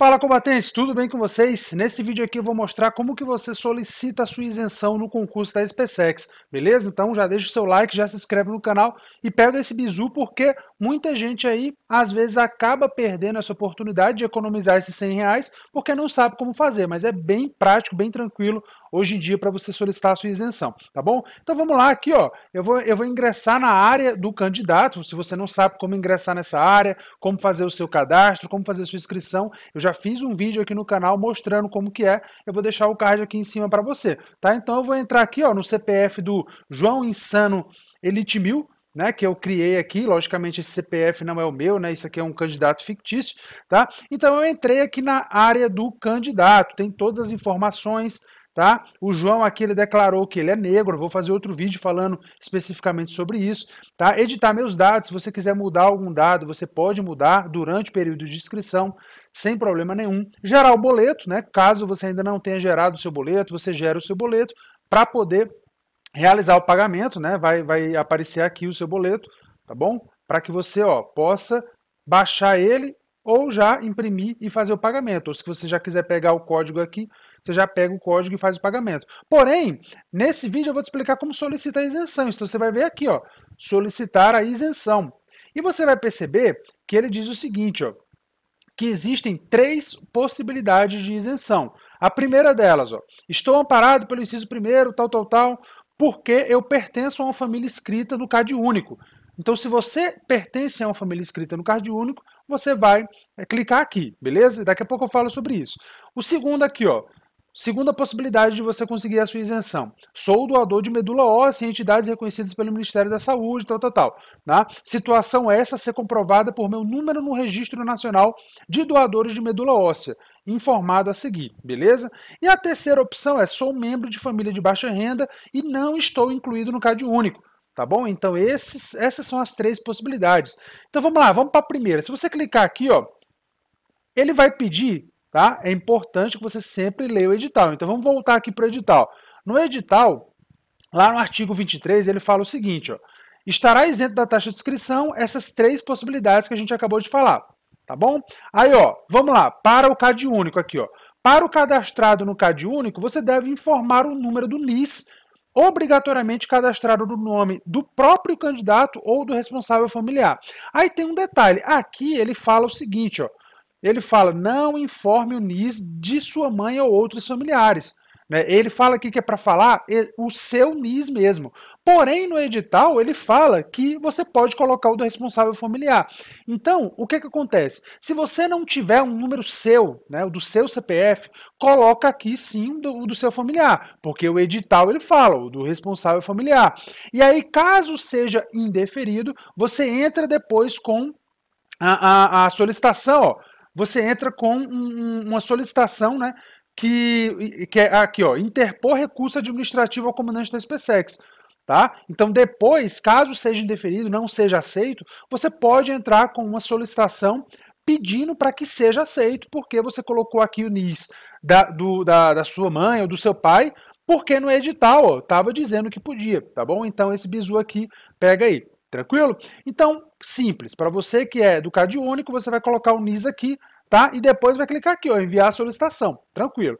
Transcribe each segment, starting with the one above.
Fala combatentes, tudo bem com vocês? Nesse vídeo aqui eu vou mostrar como que você solicita a sua isenção no concurso da SpaceX, beleza? Então já deixa o seu like, já se inscreve no canal e pega esse bizu porque muita gente aí às vezes acaba perdendo essa oportunidade de economizar esses 100 reais porque não sabe como fazer, mas é bem prático, bem tranquilo hoje em dia para você solicitar a sua isenção, tá bom? Então vamos lá aqui, ó. Eu vou, eu vou ingressar na área do candidato. Se você não sabe como ingressar nessa área, como fazer o seu cadastro, como fazer a sua inscrição, eu já fiz um vídeo aqui no canal mostrando como que é. Eu vou deixar o card aqui em cima para você, tá? Então eu vou entrar aqui, ó, no CPF do João Insano Elite Mil, né, que eu criei aqui, logicamente esse CPF não é o meu, né, isso aqui é um candidato fictício, tá? Então eu entrei aqui na área do candidato, tem todas as informações, tá? O João aqui ele declarou que ele é negro, vou fazer outro vídeo falando especificamente sobre isso, tá? Editar meus dados, se você quiser mudar algum dado, você pode mudar durante o período de inscrição, sem problema nenhum. Gerar o boleto, né? Caso você ainda não tenha gerado o seu boleto, você gera o seu boleto para poder realizar o pagamento, né? Vai, vai aparecer aqui o seu boleto, tá bom? Para que você, ó, possa baixar ele ou já imprimir e fazer o pagamento. Ou se você já quiser pegar o código aqui, você já pega o código e faz o pagamento. Porém, nesse vídeo eu vou te explicar como solicitar a isenção. Então você vai ver aqui, ó, solicitar a isenção. E você vai perceber que ele diz o seguinte, ó, que existem três possibilidades de isenção. A primeira delas, ó, estou amparado pelo inciso primeiro, tal, tal, tal, porque eu pertenço a uma família inscrita no Cade único. Então, se você pertence a uma família inscrita no Cade único, você vai é, clicar aqui, beleza? Daqui a pouco eu falo sobre isso. O segundo aqui, ó, Segunda possibilidade de você conseguir a sua isenção. Sou doador de medula óssea em entidades reconhecidas pelo Ministério da Saúde, tal, tal, tal. Né? Situação essa ser comprovada por meu número no Registro Nacional de Doadores de Medula Óssea, informado a seguir, beleza? E a terceira opção é sou membro de família de baixa renda e não estou incluído no CAD único. Tá bom? Então, esses, essas são as três possibilidades. Então, vamos lá, vamos para a primeira. Se você clicar aqui, ó, ele vai pedir Tá? É importante que você sempre leia o edital. Então vamos voltar aqui para o edital. No edital, lá no artigo 23, ele fala o seguinte: ó, estará isento da taxa de inscrição essas três possibilidades que a gente acabou de falar. Tá bom? Aí, ó, vamos lá, para o CAD único aqui, ó. Para o cadastrado no CAD único, você deve informar o número do NIS obrigatoriamente cadastrado no nome do próprio candidato ou do responsável familiar. Aí tem um detalhe, aqui ele fala o seguinte, ó, ele fala: não informe o NIS de sua mãe ou outros familiares. Né? Ele fala aqui que é para falar o seu NIS mesmo. Porém, no edital, ele fala que você pode colocar o do responsável familiar. Então, o que, que acontece? Se você não tiver um número seu, né, o do seu CPF, coloca aqui sim o do, do, seu familiar, porque o edital ele fala, o do responsável familiar. E aí, caso seja indeferido, você entra depois com a, a, a solicitação, ó, você entra com um, uma solicitação, né? Que, que é aqui, ó, interpor recurso administrativo ao comandante da SpaceX. Tá? Então, depois, caso seja indeferido, não seja aceito, você pode entrar com uma solicitação pedindo para que seja aceito, porque você colocou aqui o NIS da, do, da, da sua mãe ou do seu pai, porque no edital estava dizendo que podia, tá bom? Então, esse bizu aqui, pega aí, tranquilo? Então, simples. Para você que é do único, você vai colocar o NIS aqui, tá? E depois vai clicar aqui, ó, enviar a solicitação. Tranquilo.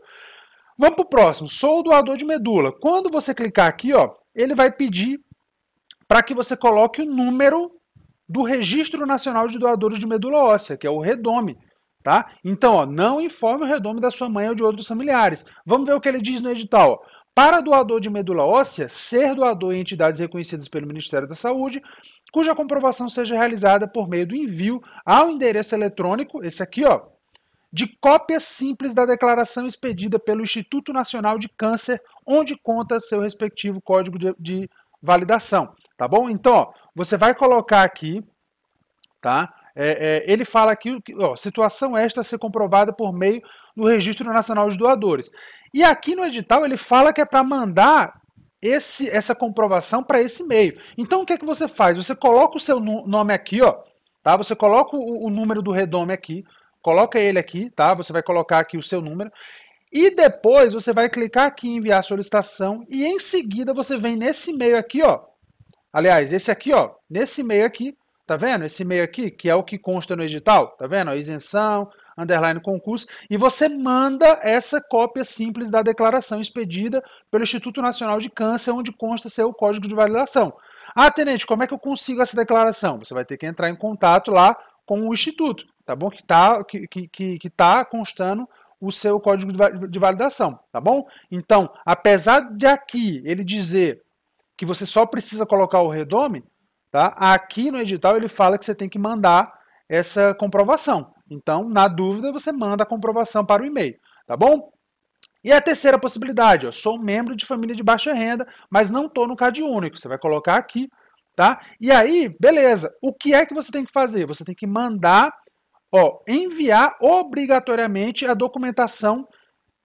Vamos para o próximo. Sou doador de medula. Quando você clicar aqui, ó, ele vai pedir para que você coloque o número do Registro Nacional de Doadores de Medula Óssea, que é o REDOME. Tá? Então, ó, não informe o redome da sua mãe ou de outros familiares. Vamos ver o que ele diz no edital. Ó. Para doador de medula óssea, ser doador em entidades reconhecidas pelo Ministério da Saúde, cuja comprovação seja realizada por meio do envio ao endereço eletrônico, esse aqui, ó, de cópia simples da declaração expedida pelo Instituto Nacional de Câncer, onde conta seu respectivo código de, de validação, tá bom? Então, ó, você vai colocar aqui, tá? É, é, ele fala aqui, ó, situação esta a ser comprovada por meio do Registro Nacional de Doadores. E aqui no edital ele fala que é para mandar esse, essa comprovação para esse meio. Então o que é que você faz? Você coloca o seu nome aqui, ó, tá? Você coloca o, o, número do redome aqui, coloca ele aqui, tá? Você vai colocar aqui o seu número e depois você vai clicar aqui em enviar solicitação e em seguida você vem nesse meio aqui, ó. Aliás, esse aqui, ó, nesse meio aqui, tá vendo? Esse meio aqui, que é o que consta no edital, tá vendo? A isenção, underline concurso, e você manda essa cópia simples da declaração expedida pelo Instituto Nacional de Câncer, onde consta seu código de validação. Ah, tenente, como é que eu consigo essa declaração? Você vai ter que entrar em contato lá com o Instituto, tá bom? Que está que, que, que tá constando o seu código de validação, tá bom? Então, apesar de aqui ele dizer que você só precisa colocar o redome, tá? Aqui no edital ele fala que você tem que mandar essa comprovação. Então, na dúvida, você manda a comprovação para o e-mail, tá bom? E a terceira possibilidade, eu sou membro de família de baixa renda, mas não estou no Cade único. Você vai colocar aqui, tá? E aí, beleza. O que é que você tem que fazer? Você tem que mandar, ó, enviar obrigatoriamente a documentação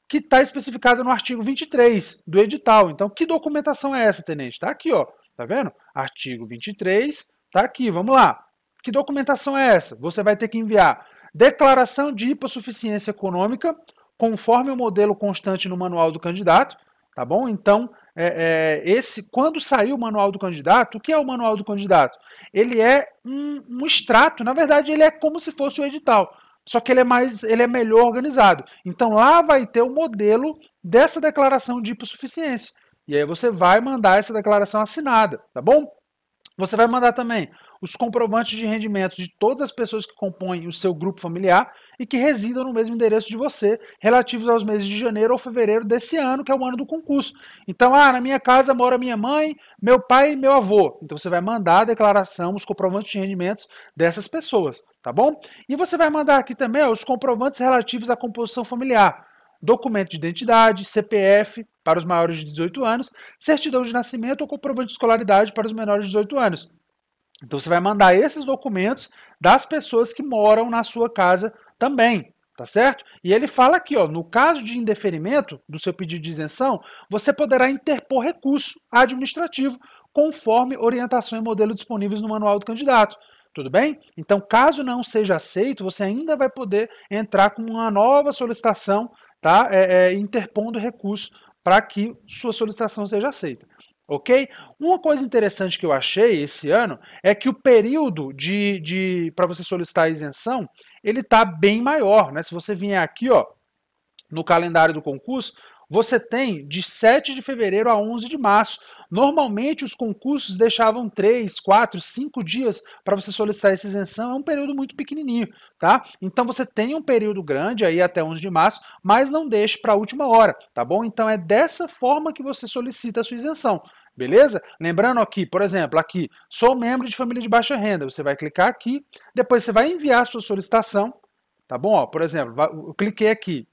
que está especificada no artigo 23 do edital. Então, que documentação é essa, tenente? Está aqui, ó. Tá vendo? Artigo 23, tá aqui, vamos lá. Que documentação é essa? Você vai ter que enviar Declaração de hipossuficiência econômica, conforme o modelo constante no manual do candidato, tá bom? Então, é, é, esse quando saiu o manual do candidato, o que é o manual do candidato? Ele é um, um, extrato, na verdade, ele é como se fosse o edital, só que ele é mais, ele é melhor organizado. Então lá vai ter o modelo dessa declaração de hipossuficiência. E aí você vai mandar essa declaração assinada, tá bom? Você vai mandar também os comprovantes de rendimentos de todas as pessoas que compõem o seu grupo familiar e que residam no mesmo endereço de você, relativos aos meses de janeiro ou fevereiro desse ano, que é o ano do concurso. Então, ah, na minha casa mora minha mãe, meu pai e meu avô. Então, você vai mandar a declaração, os comprovantes de rendimentos dessas pessoas, tá bom? E você vai mandar aqui também ó, os comprovantes relativos à composição familiar. Documento de identidade, CPF para os maiores de 18 anos, certidão de nascimento ou comprovante de escolaridade para os menores de 18 anos. Então você vai mandar esses documentos das pessoas que moram na sua casa também, tá certo? E ele fala aqui, ó, no caso de indeferimento do seu pedido de isenção, você poderá interpor recurso administrativo conforme orientação e modelo disponíveis no manual do candidato. Tudo bem? Então, caso não seja aceito, você ainda vai poder entrar com uma nova solicitação, tá? É, é, interpondo recurso para que sua solicitação seja aceita ok? Uma coisa interessante que eu achei esse ano é que o período de, de para você solicitar a isenção ele está bem maior, né? Se você vier aqui, ó, no calendário do concurso, você tem de 7 de fevereiro a 11 de março. Normalmente os concursos deixavam 3, 4, 5 dias para você solicitar essa isenção, é um período muito pequenininho, tá? Então você tem um período grande aí até 11 de março, mas não deixe para a última hora, tá bom? Então é dessa forma que você solicita a sua isenção. Beleza? Lembrando aqui, por exemplo, aqui, sou membro de família de baixa renda. Você vai clicar aqui, depois você vai enviar a sua solicitação, tá bom? Ó, por exemplo, eu cliquei aqui,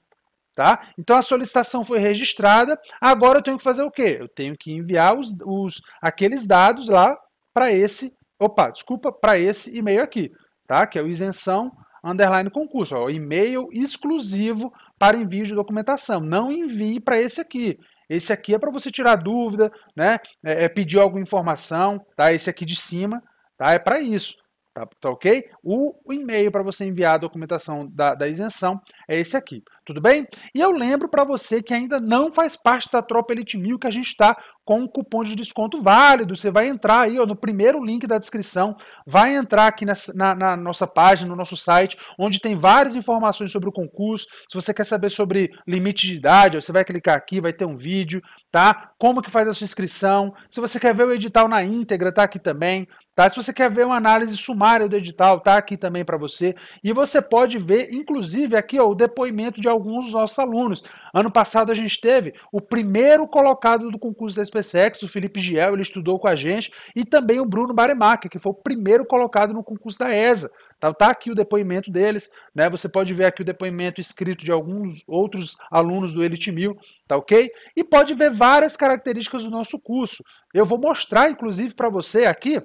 Tá? Então a solicitação foi registrada. Agora eu tenho que fazer o quê? Eu tenho que enviar os, os aqueles dados lá para esse, opa, desculpa, para esse e-mail aqui, tá? Que é o isenção underline concurso, ó, e-mail exclusivo para envio de documentação. Não envie para esse aqui. Esse aqui é para você tirar dúvida, né? É, é pedir alguma informação, tá? Esse aqui de cima, tá? É para isso. Tá, tá, ok? O, o e-mail para você enviar a documentação da, da isenção é esse aqui, tudo bem? E eu lembro para você que ainda não faz parte da Tropa Elite 1000 que a gente está com um cupom de desconto válido. Você vai entrar aí ó, no primeiro link da descrição, vai entrar aqui nessa, na, na, nossa página, no nosso site, onde tem várias informações sobre o concurso. Se você quer saber sobre limite de idade, ó, você vai clicar aqui, vai ter um vídeo, tá? Como que faz a sua inscrição. Se você quer ver o edital na íntegra, tá aqui também. Tá? Se você quer ver uma análise sumária do edital, tá aqui também para você. E você pode ver, inclusive, aqui ó, o depoimento de alguns dos nossos alunos. Ano passado a gente teve o primeiro colocado do concurso da SpaceX, o Felipe Giel, ele estudou com a gente, e também o Bruno Baremacher, que foi o primeiro colocado no concurso da ESA. Tá, tá aqui o depoimento deles, né? Você pode ver aqui o depoimento escrito de alguns outros alunos do Elite Mil, tá ok? E pode ver várias características do nosso curso. Eu vou mostrar, inclusive, para você aqui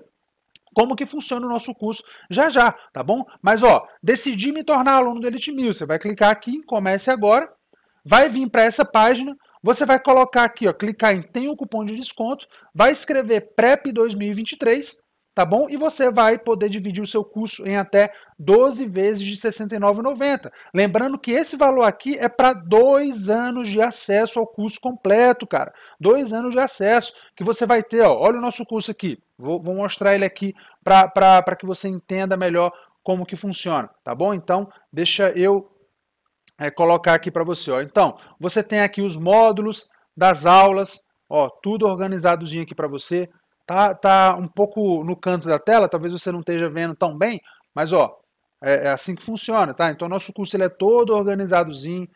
como que funciona o nosso curso já já, tá bom? Mas ó, decidi me tornar aluno do Elite Mil, você vai clicar aqui em comece agora, vai vir para essa página, você vai colocar aqui, ó, clicar em tem o um cupom de desconto, vai escrever PREP 2023 tá bom? E você vai poder dividir o seu curso em até 12 vezes de R$ 69,90. Lembrando que esse valor aqui é para dois anos de acesso ao curso completo, cara. Dois anos de acesso que você vai ter, ó, olha o nosso curso aqui. Vou, vou mostrar ele aqui para que você entenda melhor como que funciona, tá bom? Então, deixa eu é, colocar aqui para você. Ó. Então, você tem aqui os módulos das aulas, ó, tudo organizadozinho aqui para você tá, tá um pouco no canto da tela, talvez você não esteja vendo tão bem, mas ó, é, é assim que funciona, tá? Então nosso curso ele é todo organizadozinho.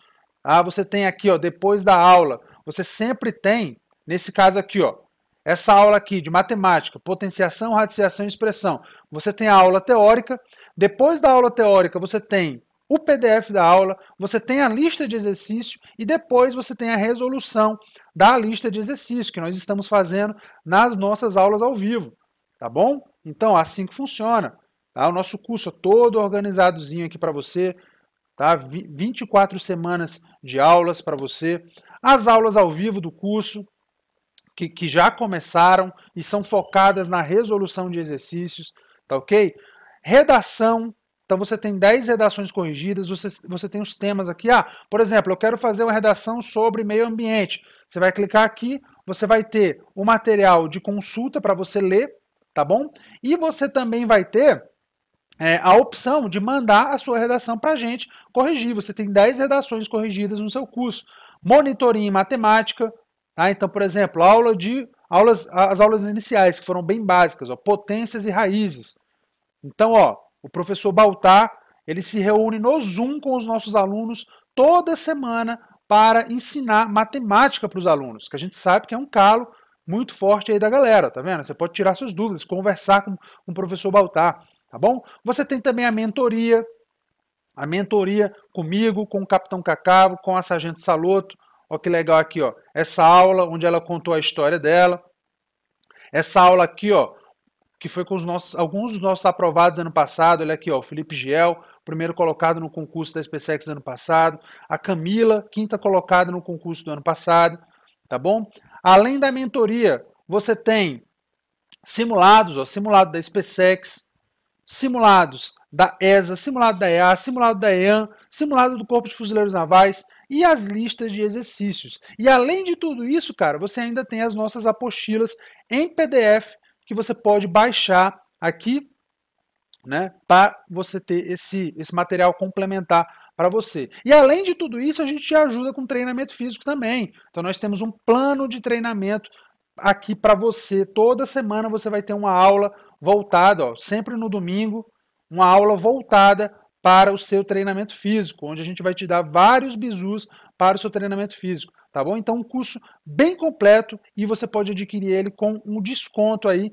Ah, você tem aqui, ó, depois da aula, você sempre tem, nesse caso aqui, ó, essa aula aqui de matemática, potenciação, radiciação e expressão. Você tem a aula teórica, depois da aula teórica você tem o PDF da aula, você tem a lista de exercício e depois você tem a resolução da lista de exercício que nós estamos fazendo nas nossas aulas ao vivo, tá bom? Então, assim que funciona. Tá? O nosso curso é todo organizadozinho aqui para você, tá? 24 semanas de aulas para você. As aulas ao vivo do curso, que, que já começaram e são focadas na resolução de exercícios, tá ok? Redação, então você tem 10 redações corrigidas, você, você tem os temas aqui. Ah, por exemplo, eu quero fazer uma redação sobre meio ambiente. Você vai clicar aqui, você vai ter o material de consulta para você ler, tá bom? E você também vai ter é, a opção de mandar a sua redação para a gente corrigir. Você tem 10 redações corrigidas no seu curso. Monitoria em matemática, tá? Então, por exemplo, aula de aulas, as aulas iniciais, que foram bem básicas, ó, potências e raízes. Então, ó, o professor Baltar, ele se reúne no Zoom com os nossos alunos toda semana para ensinar matemática para os alunos, que a gente sabe que é um calo muito forte aí da galera, tá vendo? Você pode tirar suas dúvidas, conversar com, com o professor Baltar, tá bom? Você tem também a mentoria, a mentoria comigo, com o Capitão Cacavo, com a Sargento Saloto. Ó que legal aqui, ó. Essa aula onde ela contou a história dela. Essa aula aqui, ó, que foi com os nossos, alguns dos nossos aprovados ano passado. Olha aqui, ó, o Felipe Giel, primeiro colocado no concurso da SpaceX ano passado. A Camila, quinta colocada no concurso do ano passado. Tá bom? Além da mentoria, você tem simulados, ó, simulado da SpaceX, simulados da ESA, simulado da EA, simulado da EAN, simulado do Corpo de Fuzileiros Navais e as listas de exercícios. E além de tudo isso, cara, você ainda tem as nossas apostilas em PDF que você pode baixar aqui, né, para você ter esse, esse material complementar para você. E além de tudo isso, a gente te ajuda com treinamento físico também. Então nós temos um plano de treinamento aqui para você. Toda semana você vai ter uma aula voltada, ó, sempre no domingo, uma aula voltada para o seu treinamento físico, onde a gente vai te dar vários bizus para o seu treinamento físico, tá bom? Então um curso bem completo e você pode adquirir ele com um desconto aí.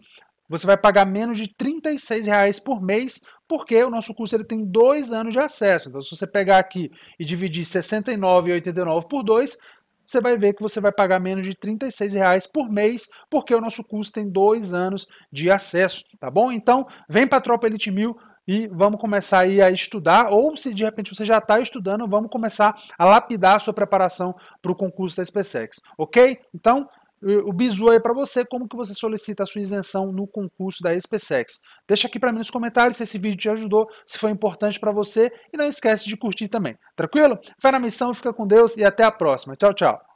Você vai pagar menos de R$ reais por mês, porque o nosso curso ele tem dois anos de acesso. Então, se você pegar aqui e dividir R$ 69,89 por dois, você vai ver que você vai pagar menos de R$ reais por mês, porque o nosso curso tem dois anos de acesso, tá bom? Então, vem para a Tropa Elite 1000, e vamos começar aí a estudar, ou se de repente você já está estudando, vamos começar a lapidar a sua preparação para o concurso da SpaceX, ok? Então, o bizu aí para você, como que você solicita a sua isenção no concurso da SpaceX. Deixa aqui para mim nos comentários se esse vídeo te ajudou, se foi importante para você e não esquece de curtir também, tranquilo? Vai na missão, fica com Deus e até a próxima. Tchau, tchau.